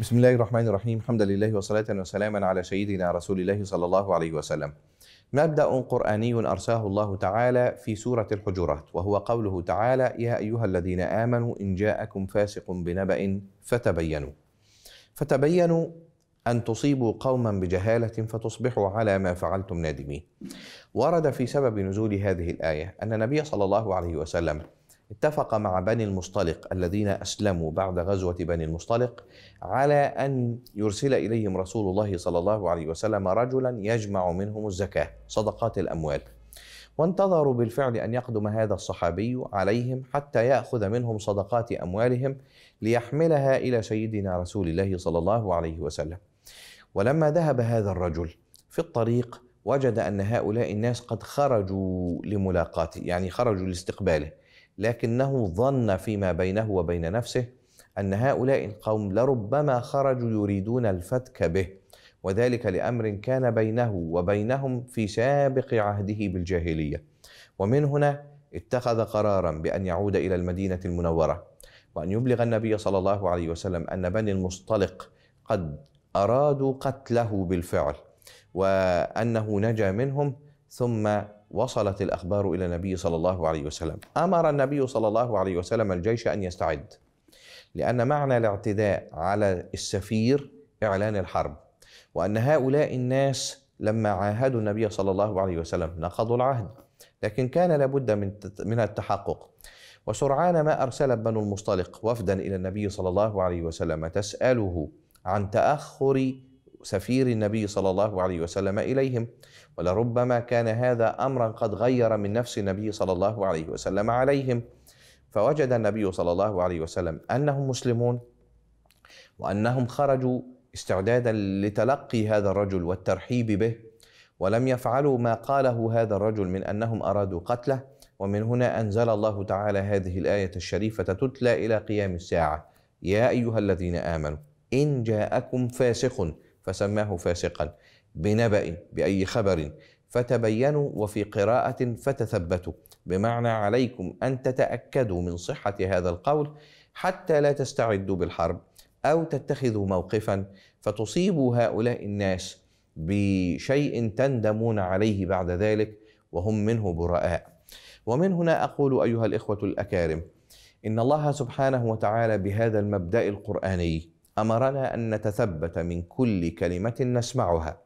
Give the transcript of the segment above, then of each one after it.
بسم الله الرحمن الرحيم الحمد لله وصلاة وسلاما على سيدنا رسول الله صلى الله عليه وسلم مبدأ قرآني أرساه الله تعالى في سورة الحجرات وهو قوله تعالى يا أيها الذين آمنوا إن جاءكم فاسق بنبأ فتبينوا فتبينوا أن تصيبوا قوما بجهالة فتصبحوا على ما فعلتم نادمين. ورد في سبب نزول هذه الآية أن النبي صلى الله عليه وسلم اتفق مع بني المصطلق الذين أسلموا بعد غزوة بني المصطلق على أن يرسل إليهم رسول الله صلى الله عليه وسلم رجلا يجمع منهم الزكاة صدقات الأموال وانتظروا بالفعل أن يقدم هذا الصحابي عليهم حتى يأخذ منهم صدقات أموالهم ليحملها إلى سيدنا رسول الله صلى الله عليه وسلم ولما ذهب هذا الرجل في الطريق وجد أن هؤلاء الناس قد خرجوا لملاقاته يعني خرجوا لاستقباله لكنه ظن فيما بينه وبين نفسه أن هؤلاء القوم لربما خرجوا يريدون الفتك به وذلك لأمر كان بينه وبينهم في سابق عهده بالجاهلية ومن هنا اتخذ قرارا بأن يعود إلى المدينة المنورة وأن يبلغ النبي صلى الله عليه وسلم أن بني المصطلق قد أرادوا قتله بالفعل وأنه نجا منهم ثم وصلت الأخبار إلى النبي صلى الله عليه وسلم أمر النبي صلى الله عليه وسلم الجيش أن يستعد لأن معنى الاعتداء على السفير إعلان الحرب وأن هؤلاء الناس لما عاهدوا النبي صلى الله عليه وسلم نقضوا العهد لكن كان لابد من من التحقق وسرعان ما أرسل بنو المصطلق وفدا إلى النبي صلى الله عليه وسلم تسأله عن تاخر سفير النبي صلى الله عليه وسلم اليهم ولربما كان هذا امرا قد غير من نفس النبي صلى الله عليه وسلم عليهم فوجد النبي صلى الله عليه وسلم انهم مسلمون وانهم خرجوا استعدادا لتلقي هذا الرجل والترحيب به ولم يفعلوا ما قاله هذا الرجل من انهم ارادوا قتله ومن هنا انزل الله تعالى هذه الايه الشريفه تتلى الى قيام الساعه يا ايها الذين امنوا إن جاءكم فاسق فسماه فاسقا بنبأ بأي خبر فتبينوا وفي قراءة فتثبتوا بمعنى عليكم أن تتأكدوا من صحة هذا القول حتى لا تستعدوا بالحرب أو تتخذوا موقفا فتصيبوا هؤلاء الناس بشيء تندمون عليه بعد ذلك وهم منه براء ومن هنا أقول أيها الإخوة الأكارم إن الله سبحانه وتعالى بهذا المبدأ القرآني امرنا ان نتثبت من كل كلمه نسمعها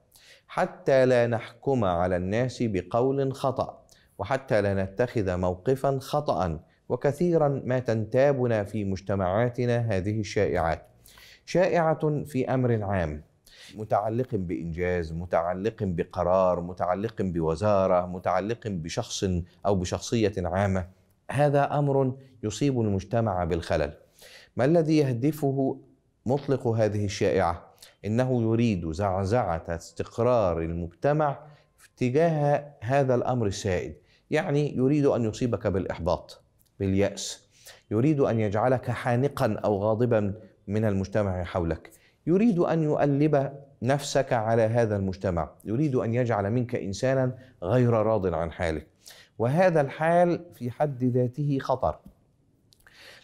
حتى لا نحكم على الناس بقول خطا وحتى لا نتخذ موقفا خطا وكثيرا ما تنتابنا في مجتمعاتنا هذه الشائعات شائعه في امر عام متعلق بانجاز متعلق بقرار متعلق بوزاره متعلق بشخص او بشخصيه عامه هذا امر يصيب المجتمع بالخلل ما الذي يهدفه مطلق هذه الشائعه انه يريد زعزعه استقرار المجتمع تجاه هذا الامر السائد يعني يريد ان يصيبك بالاحباط بالياس يريد ان يجعلك حانقا او غاضبا من المجتمع حولك يريد ان يؤلب نفسك على هذا المجتمع يريد ان يجعل منك انسانا غير راض عن حالك وهذا الحال في حد ذاته خطر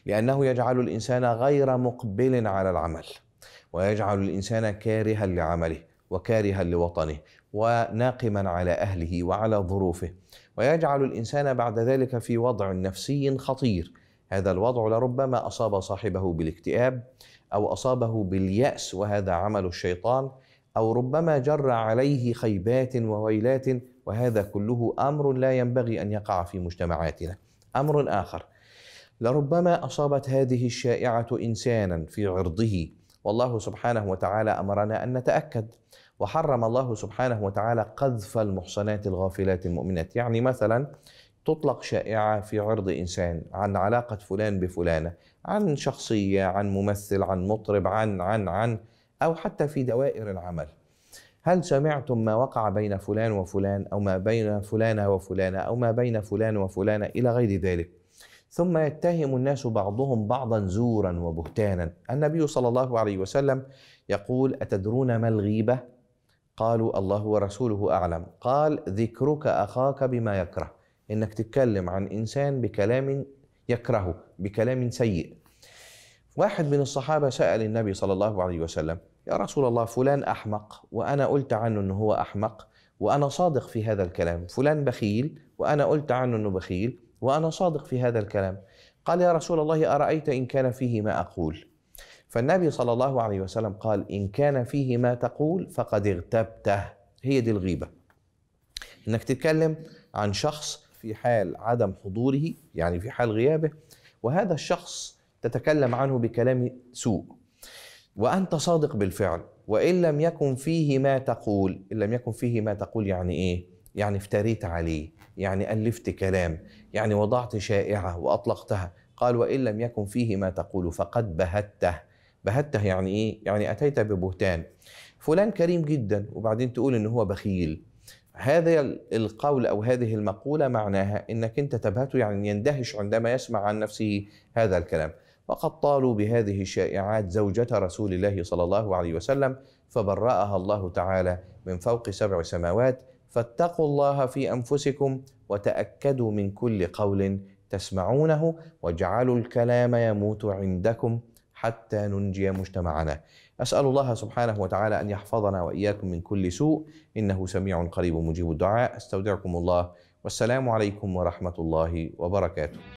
لأنه يجعل الإنسان غير مقبل على العمل ويجعل الإنسان كارها لعمله وكارها لوطنه وناقما على أهله وعلى ظروفه ويجعل الإنسان بعد ذلك في وضع نفسي خطير هذا الوضع لربما أصاب صاحبه بالاكتئاب أو أصابه باليأس وهذا عمل الشيطان أو ربما جر عليه خيبات وويلات وهذا كله أمر لا ينبغي أن يقع في مجتمعاتنا أمر آخر لربما اصابت هذه الشائعه انسانا في عرضه والله سبحانه وتعالى امرنا ان نتاكد وحرم الله سبحانه وتعالى قذف المحصنات الغافلات المؤمنات يعني مثلا تطلق شائعه في عرض انسان عن علاقه فلان بفلانه عن شخصيه عن ممثل عن مطرب عن عن عن او حتى في دوائر العمل هل سمعتم ما وقع بين فلان وفلان او ما بين فلانه وفلانه او ما بين فلان وفلانه الى غير ذلك ثم يتهم الناس بعضهم بعضا زورا وبهتانا النبي صلى الله عليه وسلم يقول اتدرون ما الغيبه قالوا الله ورسوله اعلم قال ذكرك اخاك بما يكره انك تتكلم عن انسان بكلام يكرهه بكلام سيء واحد من الصحابه سال النبي صلى الله عليه وسلم يا رسول الله فلان احمق وانا قلت عنه انه هو احمق وانا صادق في هذا الكلام فلان بخيل وانا قلت عنه انه بخيل وأنا صادق في هذا الكلام قال يا رسول الله أرأيت إن كان فيه ما أقول فالنبي صلى الله عليه وسلم قال إن كان فيه ما تقول فقد اغتبته هي دي الغيبة إنك تتكلم عن شخص في حال عدم حضوره يعني في حال غيابه وهذا الشخص تتكلم عنه بكلام سوء وأنت صادق بالفعل وإن لم يكن فيه ما تقول إن لم يكن فيه ما تقول يعني إيه يعني افتريت عليه يعني ألفت كلام يعني وضعت شائعة وأطلقتها قال وإن لم يكن فيه ما تقول فقد بهته بهته يعني إيه؟ يعني أتيت ببهتان فلان كريم جدا وبعدين تقول إن هو بخيل هذا القول أو هذه المقولة معناها إنك أنت تبهته يعني يندهش عندما يسمع عن نفسه هذا الكلام وقد طالوا بهذه الشائعات زوجة رسول الله صلى الله عليه وسلم فبرأها الله تعالى من فوق سبع سماوات فاتقوا الله في انفسكم وتاكدوا من كل قول تسمعونه واجعلوا الكلام يموت عندكم حتى ننجي مجتمعنا. اسال الله سبحانه وتعالى ان يحفظنا واياكم من كل سوء انه سميع قريب مجيب الدعاء استودعكم الله والسلام عليكم ورحمه الله وبركاته.